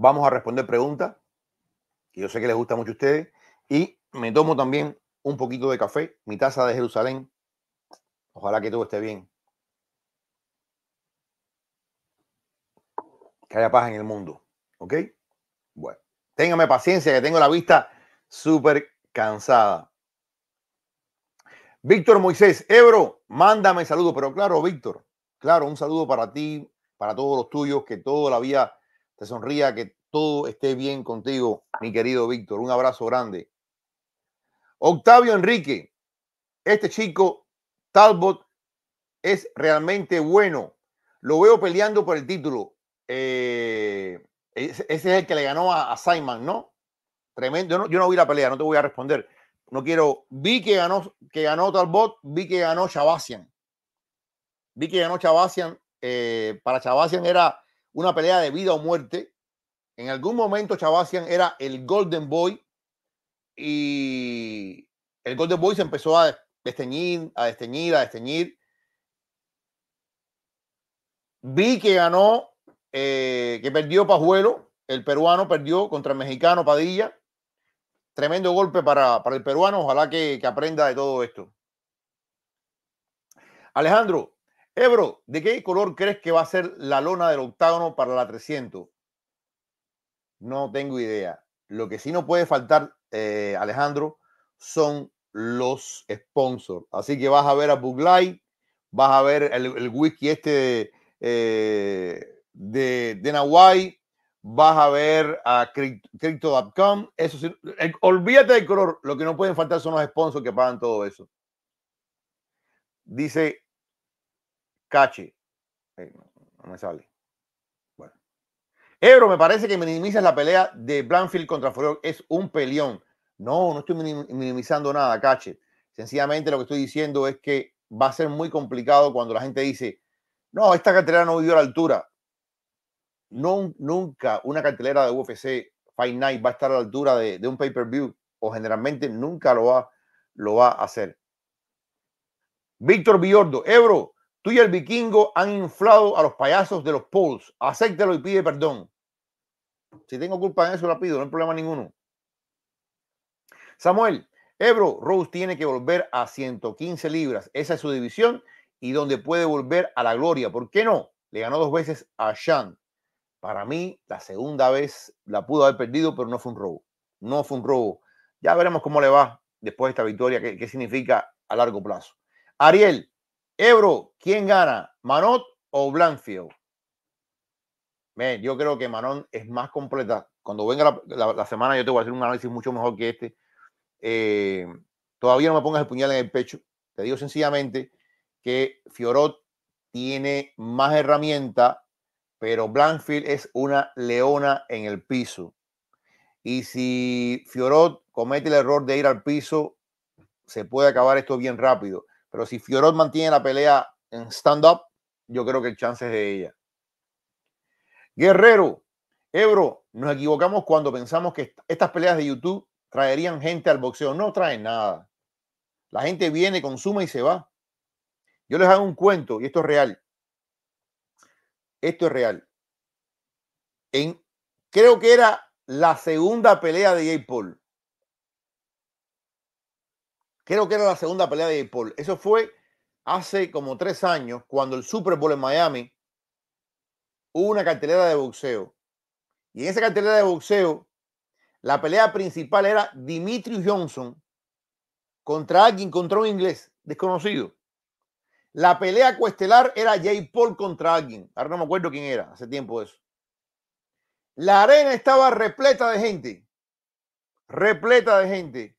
Vamos a responder preguntas, que yo sé que les gusta mucho a ustedes. Y me tomo también un poquito de café, mi taza de Jerusalén. Ojalá que todo esté bien. Que haya paz en el mundo. ¿Ok? Bueno, téngame paciencia que tengo la vista súper cansada. Víctor Moisés, Ebro, mándame saludos. Pero claro, Víctor, claro, un saludo para ti, para todos los tuyos, que toda la vida te sonría, que todo esté bien contigo, mi querido Víctor. Un abrazo grande. Octavio Enrique, este chico Talbot es realmente bueno. Lo veo peleando por el título. Eh, ese es el que le ganó a, Simon, ¿no? Tremendo. Yo no, vi la pelea, no te voy a responder. No quiero. Vi que ganó, que ganó Talbot, vi que ganó Chabasian. Vi que ganó Chabasian. Eh, para Chabasian era una pelea de vida o muerte. En algún momento Chavacian era el Golden Boy y el Golden Boy se empezó a desteñir, a desteñir, a desteñir. Vi que ganó, eh, que perdió Pajuelo, el peruano perdió contra el mexicano Padilla. Tremendo golpe para, el peruano, ojalá que, que aprenda de todo esto. Alejandro, Ebro, ¿de qué color crees que va a ser la lona del octágono para la 300? No tengo idea. Lo que sí no puede faltar, eh, Alejandro, son los sponsors. Así que vas a ver a Buglai, vas a ver el, el este de, eh, vas a ver a Crypto.com. Eso olvídate del color. Lo que no pueden faltar son los sponsors que pagan todo eso. Dice Caché. No me sale. Bueno. Ebro, me parece que minimizas la pelea de Blanfield contra Florian. Es un peleón. No, no estoy minimizando nada, Cache. Sencillamente lo que estoy diciendo es que va a ser muy complicado cuando la gente dice, no, esta cartelera no vivió a la altura. nunca una cartelera de UFC Fight Night va a estar a la altura de, un pay-per-view o generalmente nunca lo va, lo va a hacer. Víctor Biordo, Ebro, Tú y el vikingo han inflado a los payasos de los polls. Acéptelo y pide perdón. Si tengo culpa en eso, la pido, no hay problema ninguno. Samuel, Ebro, Rose tiene que volver a 115 libras. Esa es su división y donde puede volver a la gloria. ¿Por qué no? Le ganó dos veces a Sean. Para mí, la segunda vez la pudo haber perdido, pero no fue un robo. No fue un robo. Ya veremos cómo le va después de esta victoria, qué significa a largo plazo. Ariel, Ebro, ¿quién gana? ¿Manot o Blanfield? yo creo que Manot es más completa. Cuando venga la, semana, yo te voy a hacer un análisis mucho mejor que este. Eh, todavía no me pongas el puñal en el pecho. Te digo sencillamente que Fiorot tiene más herramienta, pero Blanfield es una leona en el piso. Y si Fiorot comete el error de ir al piso, se puede acabar esto bien rápido. Pero si Fiorot mantiene la pelea en stand-up, yo creo que el chance es de ella. Guerrero, Ebro, nos equivocamos cuando pensamos que estas peleas de YouTube traerían gente al boxeo. No traen nada. La gente viene, consume y se va. Yo les hago un cuento y esto es real. Esto es real. creo que era la segunda pelea de j Paul. Creo que era la segunda pelea de j Paul. Eso fue hace como tres años, cuando el Super Bowl en Miami hubo una cartelera de boxeo. Y en esa cartelera de boxeo, la pelea principal era Dimitri Johnson contra alguien, contra un inglés desconocido. La pelea cuestelar era Jay Paul contra alguien. Ahora no me acuerdo quién era, hace tiempo eso. La arena estaba repleta de gente. Repleta de gente.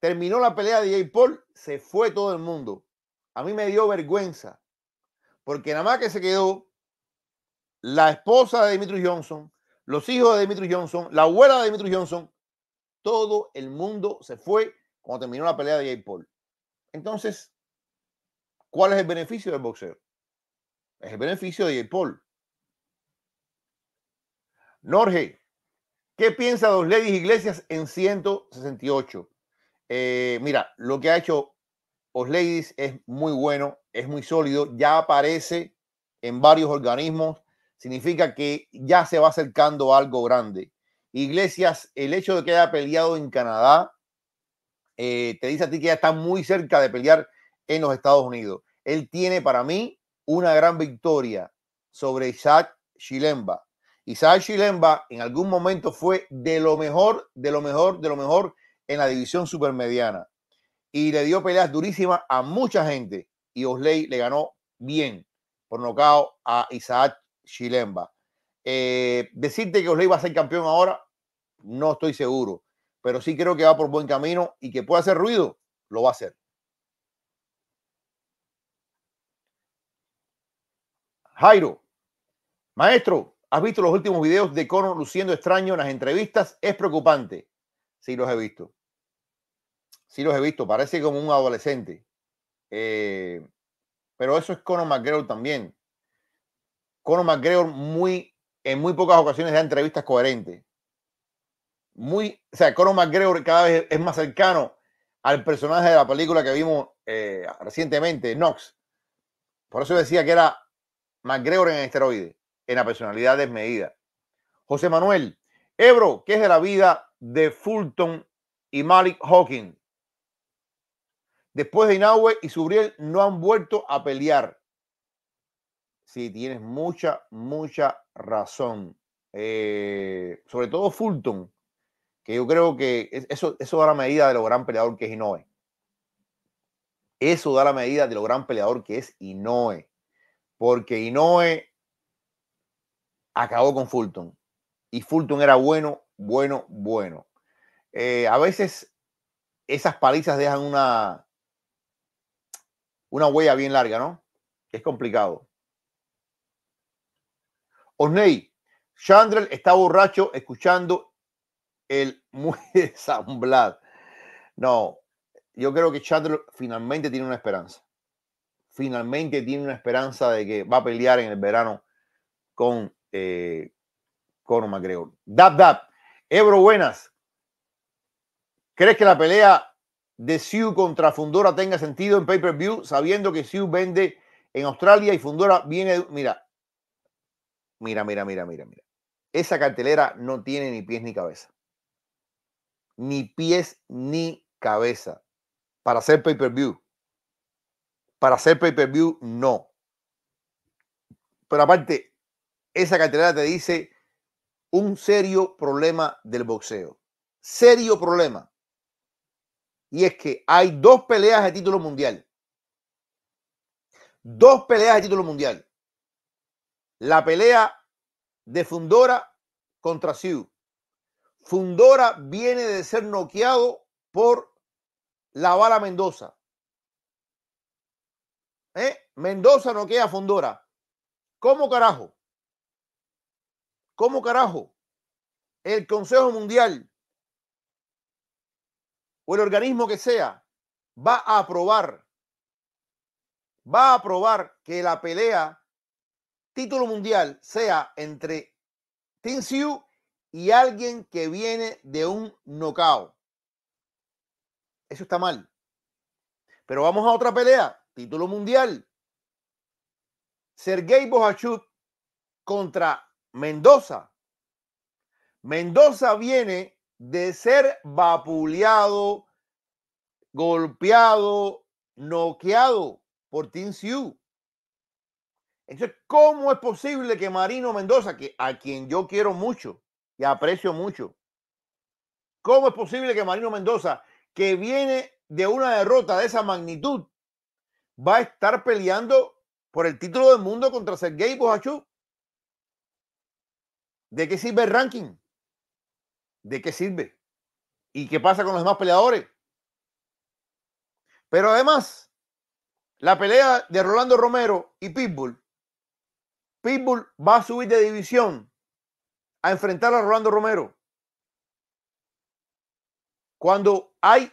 Terminó la pelea de Jay Paul, se fue todo el mundo. A mí me dio vergüenza, porque nada más que se quedó la esposa de Dimitri Johnson, los hijos de Dimitri Johnson, la abuela de Dimitri Johnson, todo el mundo se fue cuando terminó la pelea de Jay Paul. Entonces, ¿cuál es el beneficio del boxeo? Es el beneficio de Jay Paul. Norge, ¿qué piensa Dos Ladies Iglesias en 168? Eh, mira, lo que ha hecho ladies es muy bueno, es muy sólido, ya aparece en varios organismos, significa que ya se va acercando a algo grande. Iglesias, el hecho de que haya peleado en Canadá, eh, te dice a ti que ya está muy cerca de pelear en los Estados Unidos. Él tiene para mí una gran victoria sobre Isaac Shilemba. Isaac Shilemba en algún momento fue de lo mejor, de lo mejor, de lo mejor en la división supermediana y le dio peleas durísimas a mucha gente. Y Osley le ganó bien por nocao a Isaac Chilemba. Eh, decirte que Osley va a ser campeón ahora, no estoy seguro, pero sí creo que va por buen camino y que puede hacer ruido, lo va a hacer. Jairo, maestro, ¿has visto los últimos videos de Conor luciendo extraño en las entrevistas? Es preocupante. Sí, los he visto. Sí los he visto, parece como un adolescente. Eh, pero eso es Conor McGregor también. Conor McGregor muy, en muy pocas ocasiones da entrevistas coherentes. Muy, o sea, Conor McGregor cada vez es más cercano al personaje de la película que vimos eh, recientemente, Knox. Por eso decía que era McGregor en esteroide, en la personalidad desmedida. José Manuel, Ebro, eh, ¿qué es de la vida de Fulton y Malik Hawking? Después de Inaue y Subriel no han vuelto a pelear. Sí, tienes mucha, mucha razón. Eh, sobre todo Fulton, que yo creo que eso, eso da la medida de lo gran peleador que es Inoue. Eso da la medida de lo gran peleador que es Inoue. Porque Inoue acabó con Fulton. Y Fulton era bueno, bueno, bueno. Eh, a veces esas palizas dejan una, una huella bien larga, ¿no? Es complicado. Osney, Chandler está borracho escuchando el muy desamblado. No, yo creo que Chandler finalmente tiene una esperanza. Finalmente tiene una esperanza de que va a pelear en el verano con eh, Conor McGregor. Dab, dab. Ebro, buenas. ¿Crees que la pelea de Sioux contra Fundora tenga sentido en pay-per-view, sabiendo que Sioux vende en Australia y Fundora viene. Mira, mira, mira, mira, mira, mira. Esa cartelera no tiene ni pies ni cabeza. Ni pies ni cabeza. Para hacer pay-per-view. Para hacer pay-per-view, no. Pero aparte, esa cartelera te dice un serio problema del boxeo. Serio problema. Y es que hay dos peleas de título mundial. Dos peleas de título mundial. La pelea de Fundora contra Siu. Fundora viene de ser noqueado por la bala Mendoza. ¿Eh? Mendoza noquea a Fundora. ¿Cómo carajo? ¿Cómo carajo? El Consejo Mundial o el organismo que sea va a aprobar, va a aprobar que la pelea título mundial sea entre Tin Siu y alguien que viene de un nocao. Eso está mal. Pero vamos a otra pelea, título mundial. Sergei Bojachuk. contra Mendoza. Mendoza viene de ser vapuleado, golpeado, noqueado por Team Sioux. Entonces, ¿cómo es posible que Marino Mendoza, que a quien yo quiero mucho y aprecio mucho, cómo es posible que Marino Mendoza, que viene de una derrota de esa magnitud, va a estar peleando por el título del mundo contra Sergei Bojachu? ¿De qué sirve el ranking? ¿de qué sirve? ¿Y qué pasa con los demás peleadores? Pero además, la pelea de Rolando Romero y Pitbull, Pitbull va a subir de división a enfrentar a Rolando Romero. Cuando hay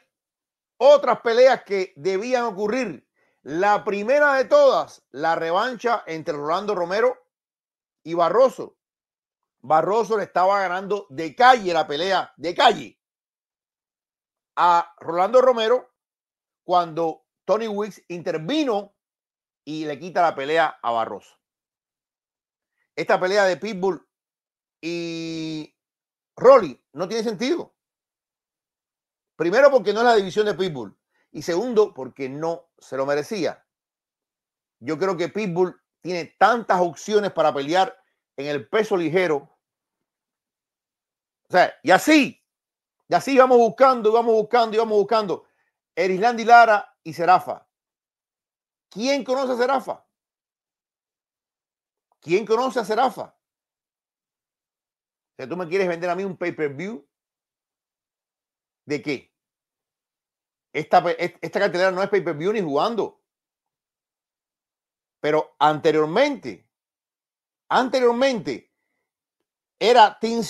otras peleas que debían ocurrir, la primera de todas, la revancha entre Rolando Romero y Barroso. Barroso le estaba ganando de calle la pelea, de calle, a Rolando Romero cuando Tony Wicks intervino y le quita la pelea a Barroso. Esta pelea de Pitbull y Rolly no tiene sentido. Primero porque no es la división de Pitbull y segundo porque no se lo merecía. Yo creo que Pitbull tiene tantas opciones para pelear en el peso ligero o sea, y así, y así vamos buscando, y vamos buscando, y vamos buscando. Erislandi Lara y Serafa. ¿Quién conoce a Serafa? ¿Quién conoce a Serafa? O tú me quieres vender a mí un pay-per-view. ¿De qué? Esta, esta cartelera no es pay-per-view ni jugando. Pero anteriormente, anteriormente, era Team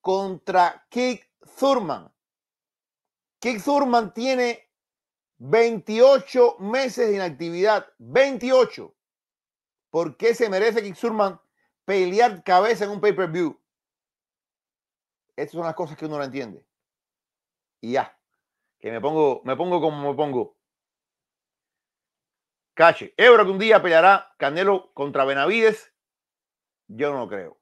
contra Kick Thurman. Kick Thurman tiene 28 meses de inactividad. 28. ¿Por qué se merece Kick Thurman pelear cabeza en un pay-per-view? Estas son las cosas que uno no entiende. Y ya. Que me pongo, me pongo como me pongo. Cache. Ebro que un día peleará Canelo contra Benavides. Yo no lo creo.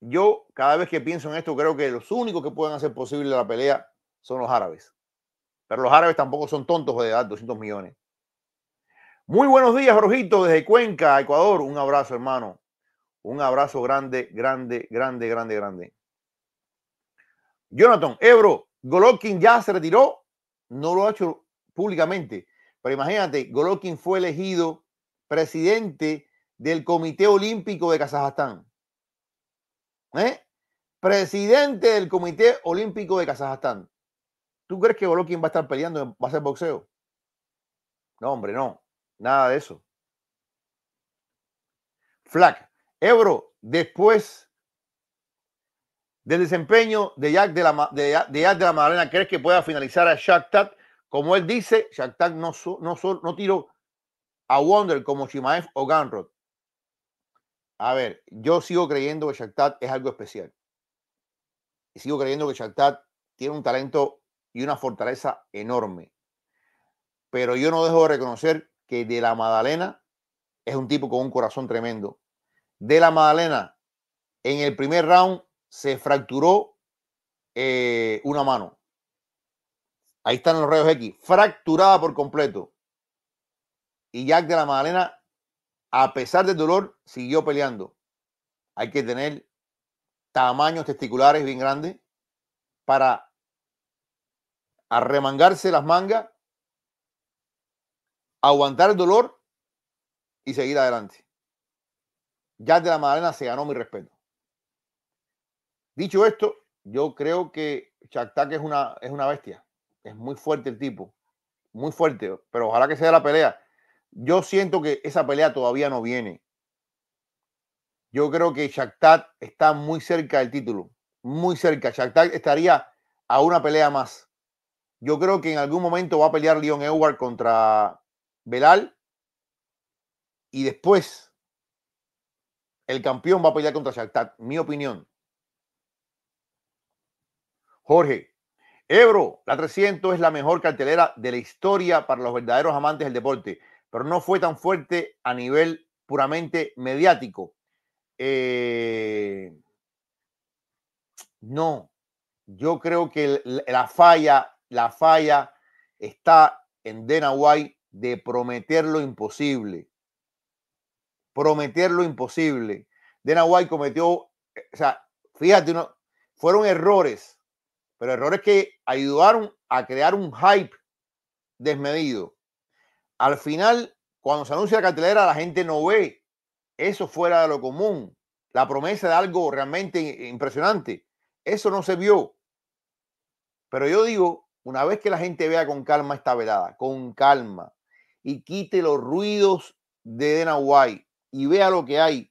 Yo, cada vez que pienso en esto, creo que los únicos que pueden hacer posible la pelea son los árabes. Pero los árabes tampoco son tontos de dar 200 millones. Muy buenos días, Rojito desde Cuenca, Ecuador. Un abrazo, hermano. Un abrazo grande, grande, grande, grande, grande. Jonathan, Ebro, Golovkin ya se retiró. No lo ha hecho públicamente. Pero imagínate, Golovkin fue elegido presidente del Comité Olímpico de Kazajstán. ¿Eh? presidente del Comité Olímpico de Kazajstán. ¿Tú crees que Golovkin va a estar peleando, va a ser boxeo? No, hombre, no. Nada de eso. Flack. Ebro, después del desempeño de Jack de la, de, ¿crees que pueda finalizar a Shakhtar? Como él dice, Shakhtar no, no, no tiró a Wonder como Shimaev o Gunrod a ver, yo sigo creyendo que Shakhtar es algo especial. Y sigo creyendo que Shakhtar tiene un talento y una fortaleza enorme. Pero yo no dejo de reconocer que De La Madalena es un tipo con un corazón tremendo. De La Madalena, en el primer round se fracturó eh, una mano. Ahí están los rayos X, fracturada por completo. Y Jack de la Madalena a pesar del dolor, siguió peleando. Hay que tener tamaños testiculares bien grandes para arremangarse las mangas, aguantar el dolor y seguir adelante. Ya de la Madalena se ganó mi respeto. Dicho esto, yo creo que Chaktak es una, es una bestia. Es muy fuerte el tipo. Muy fuerte. Pero ojalá que sea la pelea. Yo siento que esa pelea todavía no viene. Yo creo que Shakhtar está muy cerca del título, muy cerca. Shakhtar estaría a una pelea más. Yo creo que en algún momento va a pelear Leon Edward contra Belal y después el campeón va a pelear contra Shakhtar, mi opinión. Jorge, Ebro, la 300 es la mejor cartelera de la historia para los verdaderos amantes del deporte pero no fue tan fuerte a nivel puramente mediático. Eh, no, yo creo que la falla, la falla está en Dana de prometer lo imposible. Prometer lo imposible. Dana cometió, eh, o sea, fíjate, fueron errores, pero errores que ayudaron a crear un hype desmedido. Al final, cuando se anuncia la cartelera, la gente no ve eso fuera de lo común, la promesa de algo realmente impresionante. Eso no se vio. Pero yo digo, una vez que la gente vea con calma esta velada, con calma, y quite los ruidos de Dena y vea lo que hay,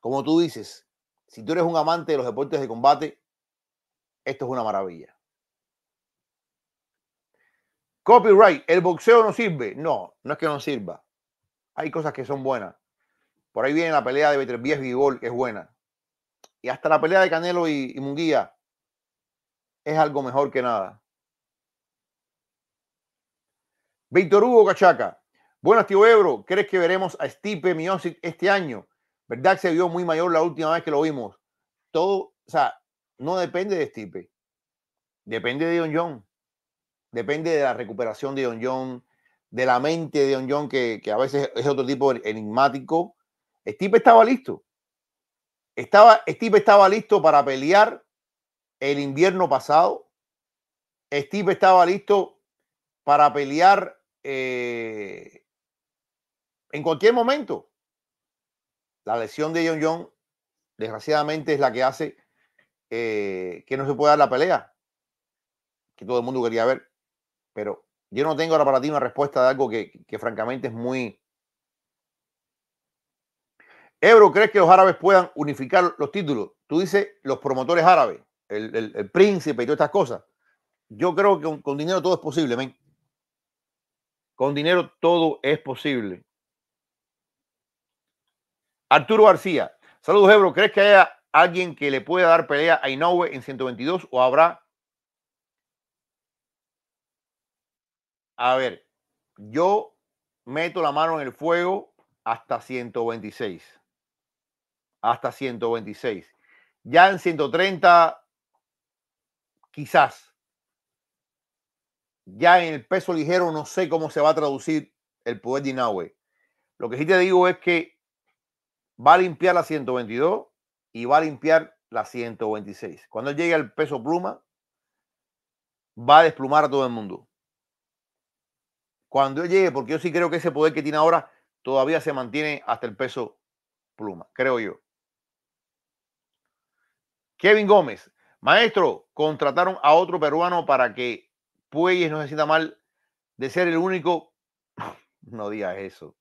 como tú dices, si tú eres un amante de los deportes de combate, esto es una maravilla. Copyright, el boxeo no sirve. No, no es que no sirva. Hay cosas que son buenas. Por ahí viene la pelea de Betrevías y es buena. Y hasta la pelea de Canelo y, Munguía es algo mejor que nada. Víctor Hugo Cachaca. Buenas, tío Ebro. ¿Crees que veremos a Stipe Miosic este año? ¿Verdad que se vio muy mayor la última vez que lo vimos? Todo, o sea, no depende de Stipe. Depende de Don John depende de la recuperación de Don John, de la mente de Don John, que, a veces es otro tipo enigmático. Steve estaba listo. Estaba, estaba listo para pelear el invierno pasado. Steve estaba listo para pelear eh, en cualquier momento. La lesión de John John, desgraciadamente, es la que hace eh, que no se pueda dar la pelea que todo el mundo quería ver. Pero yo no tengo ahora para ti una respuesta de algo que, francamente es muy... Ebro, ¿crees que los árabes puedan unificar los títulos? Tú dices los promotores árabes, el, príncipe y todas estas cosas. Yo creo que con, dinero todo es posible, Con dinero todo es posible. Arturo García, saludos Ebro, ¿crees que haya alguien que le pueda dar pelea a Inoue en 122 o habrá A ver, yo meto la mano en el fuego hasta 126. Hasta 126. Ya en 130, quizás. Ya en el peso ligero no sé cómo se va a traducir el poder de Lo que sí te digo es que va a limpiar la 122 y va a limpiar la 126. Cuando llegue al peso pluma, va a desplumar a todo el mundo cuando llegue, porque yo sí creo que ese poder que tiene ahora todavía se mantiene hasta el peso pluma, creo yo. Kevin Gómez, maestro, contrataron a otro peruano para que Puelles no se sienta mal de ser el único. No digas eso.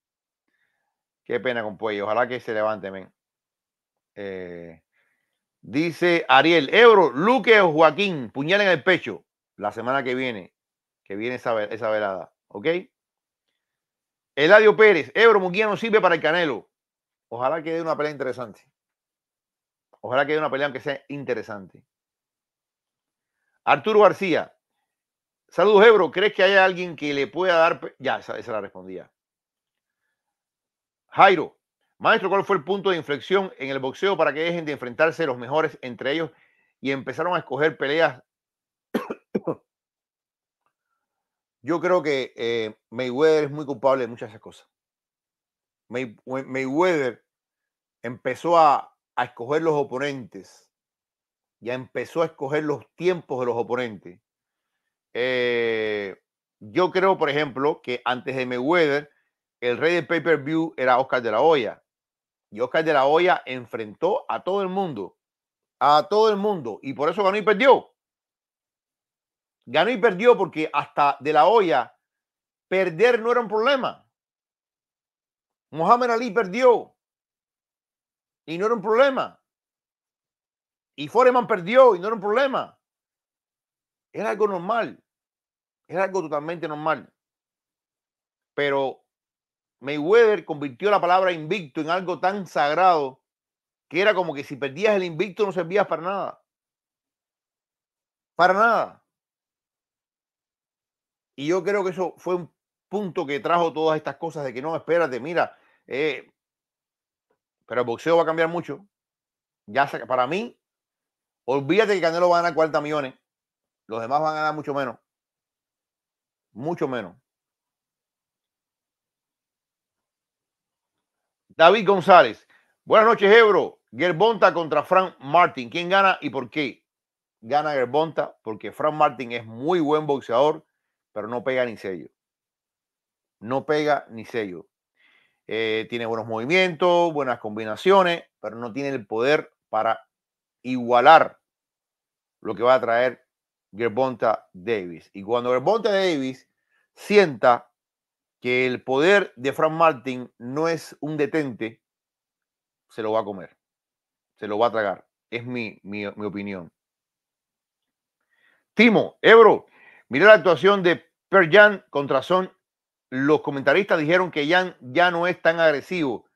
Qué pena con Puelles. Ojalá que se levante, men. Eh, dice Ariel, Ebro, Luque o Joaquín, puñal en el pecho. La semana que viene, que viene esa, esa velada. ¿Ok? Eladio Pérez, Ebro Muguía no sirve para el Canelo. Ojalá que dé una pelea interesante. Ojalá que dé una pelea aunque sea interesante. Arturo García, saludos Ebro, ¿crees que hay alguien que le pueda dar... Ya, esa, la respondía. Jairo, maestro, ¿cuál fue el punto de inflexión en el boxeo para que dejen de enfrentarse los mejores entre ellos y empezaron a escoger peleas Yo creo que eh, Mayweather es muy culpable de muchas de esas cosas. Mayweather empezó a, escoger los oponentes, ya empezó a escoger los tiempos de los oponentes. Eh, yo creo, por ejemplo, que antes de Mayweather, el rey de pay-per-view era Oscar de la Hoya. Y Oscar de la Hoya enfrentó a todo el mundo. A todo el mundo. Y por eso ganó y perdió ganó y perdió porque hasta de la olla perder no era un problema. Muhammad Ali perdió y no era un problema. Y Foreman perdió y no era un problema. Era algo normal. Era algo totalmente normal. Pero Mayweather convirtió la palabra invicto en algo tan sagrado que era como que si perdías el invicto no servías para nada. Para nada. Y yo creo que eso fue un punto que trajo todas estas cosas de que no, espérate, mira, eh, pero el boxeo va a cambiar mucho. Ya para mí, olvídate que Canelo va a ganar 40 millones, los demás van a ganar mucho menos. Mucho menos. David González. Buenas noches, Ebro. Gerbonta contra Frank Martin. ¿Quién gana y por qué? Gana Gerbonta porque Frank Martin es muy buen boxeador pero no pega ni sello. No pega ni sello. Eh, tiene buenos movimientos, buenas combinaciones, pero no tiene el poder para igualar lo que va a traer Gerbonta Davis. Y cuando Gerbonta Davis sienta que el poder de Frank Martin no es un detente, se lo va a comer, se lo va a tragar. Es mi, mi opinión. Timo, Ebro, Miré la actuación de Per Jan contra Son. Los comentaristas dijeron que Jan ya no es tan agresivo.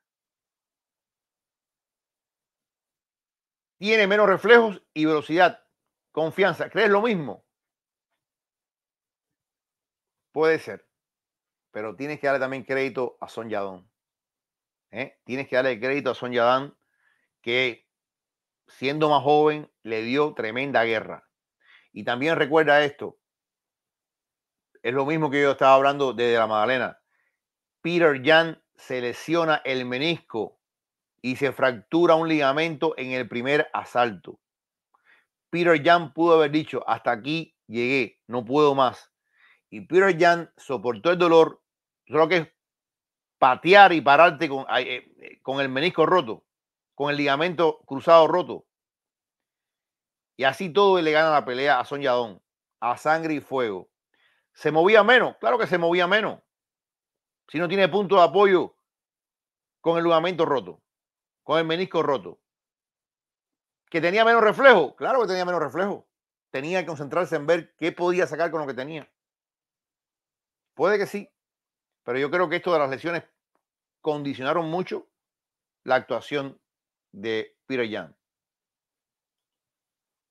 Tiene menos reflejos y velocidad. Confianza. ¿Crees lo mismo? Puede ser. Pero tienes que darle también crédito a Son Yadón. ¿eh? Tienes que darle crédito a Son Yadón que siendo más joven le dio tremenda guerra. Y también recuerda esto, es lo mismo que yo estaba hablando desde la Magdalena. Peter Jan se lesiona el menisco y se fractura un ligamento en el primer asalto. Peter Jan pudo haber dicho, hasta aquí llegué, no puedo más. Y Peter Jan soportó el dolor, solo que es patear y pararte con, eh, eh, con el menisco roto, con el ligamento cruzado roto. Y así todo le gana la pelea a Son Yadón, a sangre y fuego. ¿Se movía menos? Claro que se movía menos. Si no tiene punto de apoyo con el ligamento roto, con el menisco roto. ¿Que tenía menos reflejo? Claro que tenía menos reflejo. Tenía que concentrarse en ver qué podía sacar con lo que tenía. Puede que sí, pero yo creo que esto de las lesiones condicionaron mucho la actuación de Peter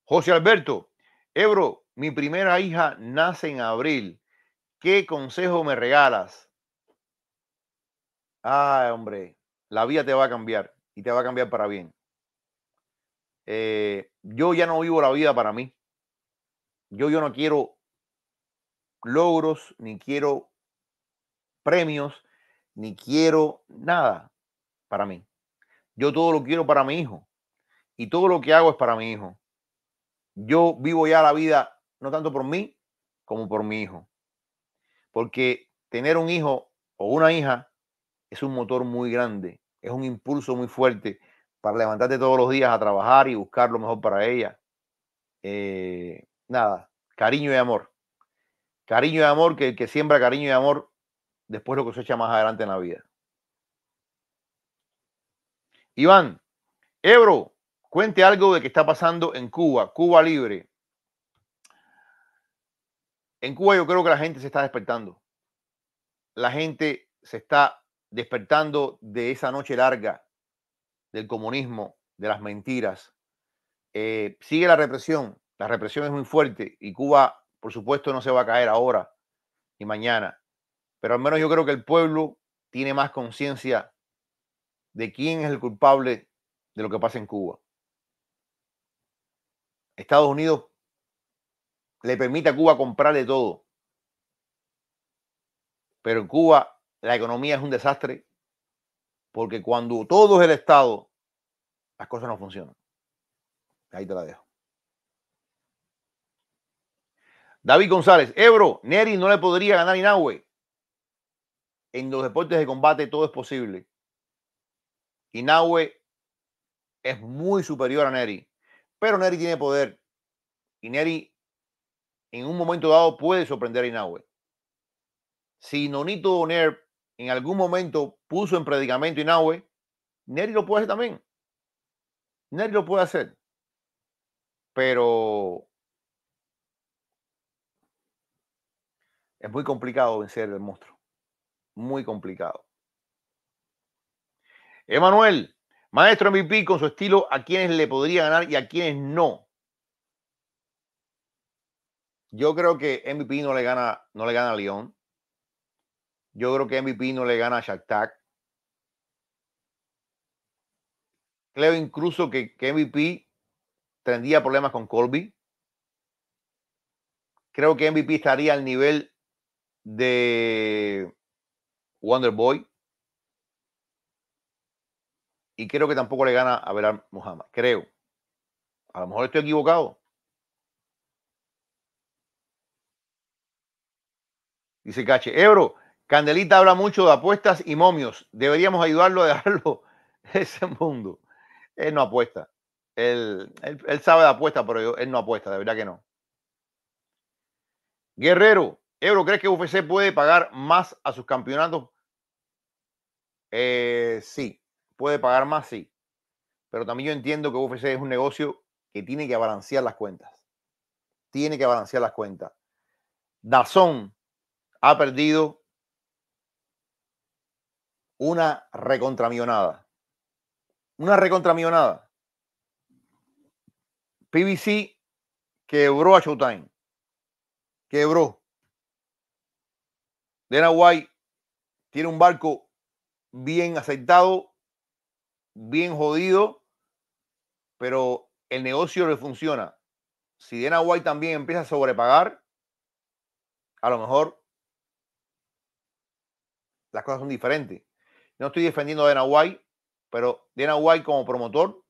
José Alberto, Ebro, mi primera hija nace en abril. ¿Qué consejo me regalas? Ah, hombre, la vida te va a cambiar y te va a cambiar para bien. Eh, yo ya no vivo la vida para mí. Yo, yo no quiero logros, ni quiero premios, ni quiero nada para mí. Yo todo lo quiero para mi hijo y todo lo que hago es para mi hijo. Yo vivo ya la vida no tanto por mí como por mi hijo. Porque tener un hijo o una hija es un motor muy grande, es un impulso muy fuerte para levantarte todos los días a trabajar y buscar lo mejor para ella. Eh, nada, cariño y amor. Cariño y amor, que el que siembra cariño y amor, después lo cosecha más adelante en la vida. Iván, Ebro, cuente algo de que está pasando en Cuba, Cuba Libre. En Cuba yo creo que la gente se está despertando. La gente se está despertando de esa noche larga del comunismo, de las mentiras. Eh, sigue la represión. La represión es muy fuerte y Cuba, por supuesto, no se va a caer ahora ni mañana. Pero al menos yo creo que el pueblo tiene más conciencia de quién es el culpable de lo que pasa en Cuba. Estados Unidos le permite a Cuba comprarle todo. Pero en Cuba la economía es un desastre porque cuando todo es el Estado, las cosas no funcionan. Ahí te la dejo. David González, Ebro, eh, Neri no le podría ganar Inahue. En los deportes de combate todo es posible. Inahue es muy superior a Neri, pero Neri tiene poder. Y Neri en un momento dado puede sorprender a Inaue. Si Nonito Doner en algún momento puso en predicamento a Inaue, Neri lo puede hacer también. Neri lo puede hacer. Pero es muy complicado vencer el monstruo. Muy complicado. Emanuel, maestro MVP con su estilo, a quienes le podría ganar y a quienes no. Yo creo que MVP no le gana, no le gana a León. Yo creo que MVP no le gana a Shaktak. Creo incluso que, que MVP tendría problemas con Colby. Creo que MVP estaría al nivel de Wonder Boy. Y creo que tampoco le gana a Velar Muhammad. Creo. A lo mejor estoy equivocado. Dice Cache, Ebro, Candelita habla mucho de apuestas y momios. Deberíamos ayudarlo a dejarlo ese mundo. Él no apuesta. Él, sabe de apuestas, pero él no apuesta, de verdad que no. Guerrero, Ebro, ¿crees que UFC puede pagar más a sus campeonatos? Eh, sí, puede pagar más, sí. Pero también yo entiendo que UFC es un negocio que tiene que balancear las cuentas. Tiene que balancear las cuentas. Dazón ha perdido una recontramionada. Una recontramionada. PBC quebró a Showtime. Quebró. De White tiene un barco bien aceitado, bien jodido, pero el negocio le funciona. Si De White también empieza a sobrepagar, a lo mejor las cosas son diferentes. No estoy defendiendo a Dana White, pero Dana White como promotor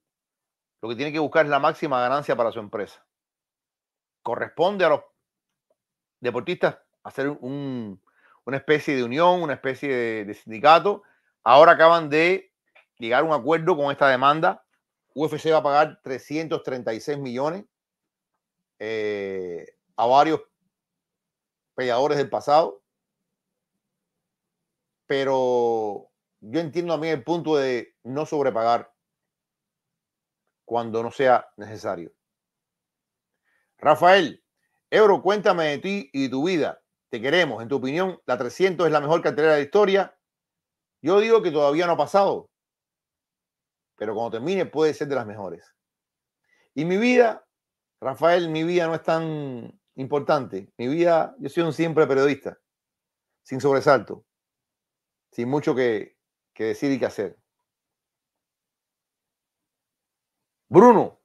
lo que tiene que buscar es la máxima ganancia para su empresa. Corresponde a los deportistas hacer una especie de unión, una especie de, sindicato. Ahora acaban de llegar a un acuerdo con esta demanda. UFC va a pagar 336 millones eh, a varios peleadores del pasado pero yo entiendo a mí el punto de no sobrepagar cuando no sea necesario. Rafael, Euro, cuéntame de ti y tu vida. Te queremos. En tu opinión, la 300 es la mejor cartelera de la historia. Yo digo que todavía no ha pasado, pero cuando termine puede ser de las mejores. Y mi vida, Rafael, mi vida no es tan importante. Mi vida, yo soy un siempre periodista, sin sobresalto sin mucho que, que decir y que hacer. Bruno,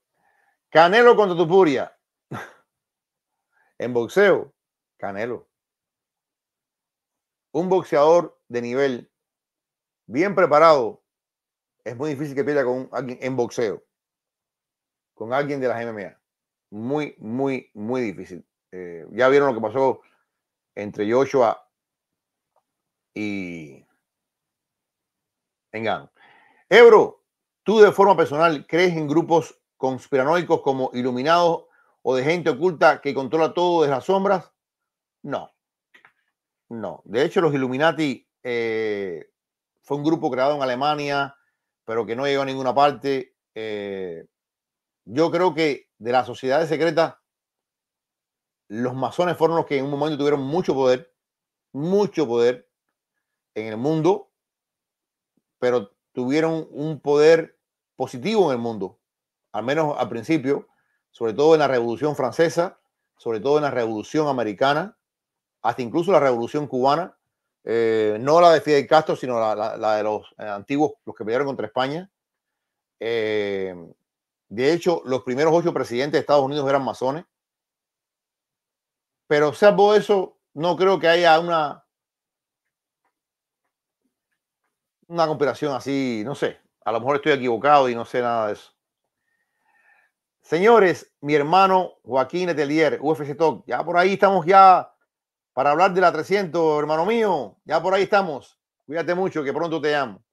Canelo contra Tupuria. en boxeo, Canelo. Un boxeador de nivel bien preparado, es muy difícil que pierda con alguien en boxeo, con alguien de las MMA. Muy, muy, muy difícil. Eh, ya vieron lo que pasó entre Joshua y Venga, Ebro, tú de forma personal crees en grupos conspiranoicos como iluminados o de gente oculta que controla todo desde las sombras? No. No. De hecho, los Illuminati eh, fue un grupo creado en Alemania, pero que no llegó a ninguna parte. Eh, yo creo que de las sociedades secretas, los masones fueron los que en un momento tuvieron mucho poder, mucho poder en el mundo pero tuvieron un poder positivo en el mundo, al menos al principio, sobre todo en la Revolución Francesa, sobre todo en la Revolución Americana, hasta incluso la Revolución Cubana, eh, no la de Fidel Castro, sino la, de los eh, antiguos, los que pelearon contra España. Eh, de hecho, los primeros ocho presidentes de Estados Unidos eran masones. Pero salvo eso, no creo que haya una una comparación así, no sé, a lo mejor estoy equivocado y no sé nada de eso. Señores, mi hermano Joaquín Etelier, UFC Talk, ya por ahí estamos ya para hablar de la 300, hermano mío, ya por ahí estamos. Cuídate mucho, que pronto te amo.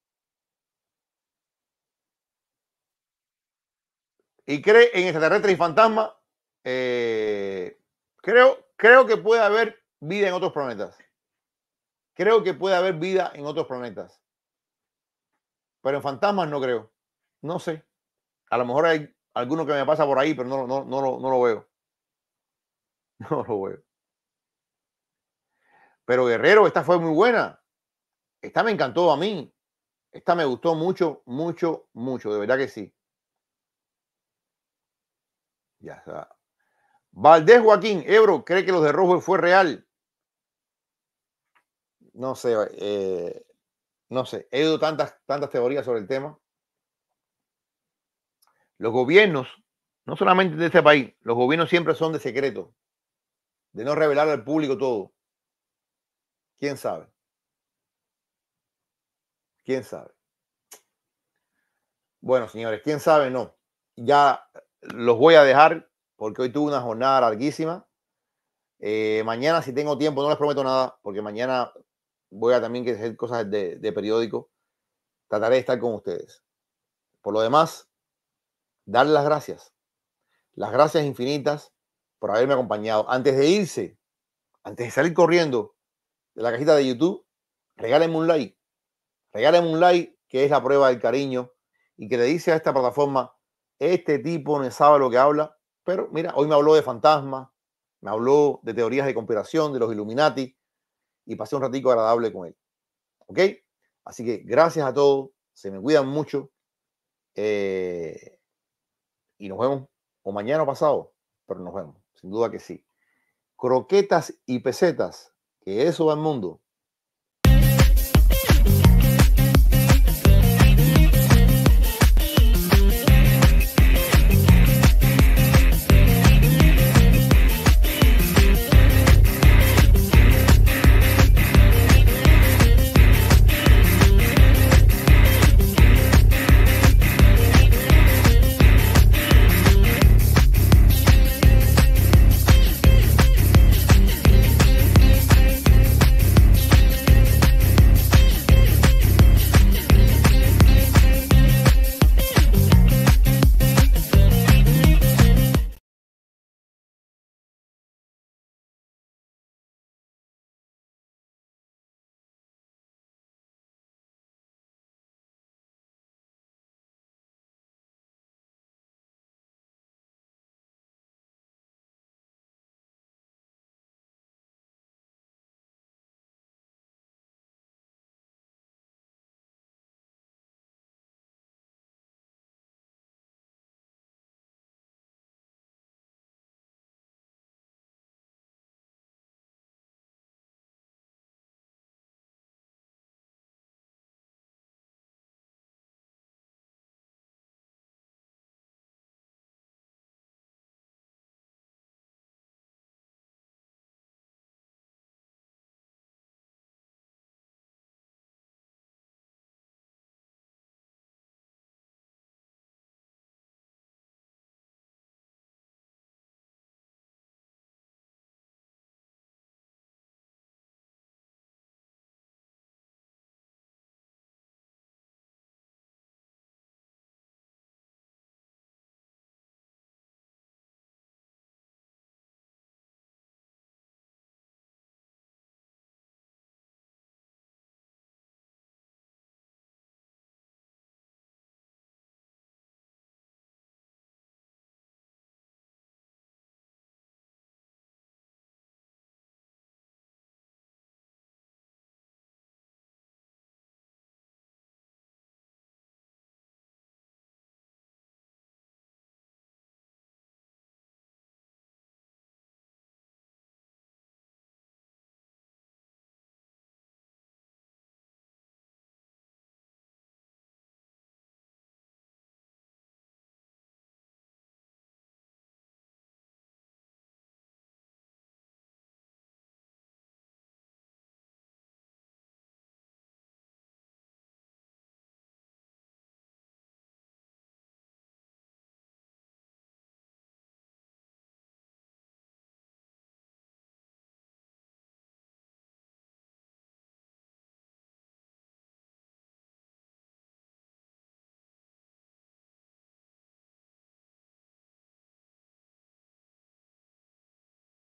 Y cree en extraterrestres y fantasma eh, creo, creo que puede haber vida en otros planetas. Creo que puede haber vida en otros planetas. Pero en fantasmas no creo. No sé. A lo mejor hay alguno que me pasa por ahí, pero no, no, no, no, lo veo. No lo veo. Pero Guerrero, esta fue muy buena. Esta me encantó a mí. Esta me gustó mucho, mucho, mucho. De verdad que sí. Ya está. Valdés Joaquín, Ebro, cree que los de Rojo fue real. No sé, eh, no sé, he oído tantas, tantas teorías sobre el tema. Los gobiernos, no solamente de este país, los gobiernos siempre son de secreto, de no revelar al público todo. ¿Quién sabe? ¿Quién sabe? Bueno, señores, ¿quién sabe? No. Ya los voy a dejar porque hoy tuve una jornada larguísima. Eh, mañana, si tengo tiempo, no les prometo nada, porque mañana voy a también que hacer cosas de, periódico. Trataré de estar con ustedes. Por lo demás, dar las gracias. Las gracias infinitas por haberme acompañado. Antes de irse, antes de salir corriendo de la cajita de YouTube, regálenme un like. Regálenme un like, que es la prueba del cariño y que le dice a esta plataforma, este tipo no sabe lo que habla, pero mira, hoy me habló de fantasmas, me habló de teorías de conspiración, de los Illuminati, y pasé un ratico agradable con él. ¿Ok? Así que gracias a todos, se me cuidan mucho eh, y nos vemos o mañana o pasado, pero nos vemos, sin duda que sí. Croquetas y pesetas, que eso va al mundo.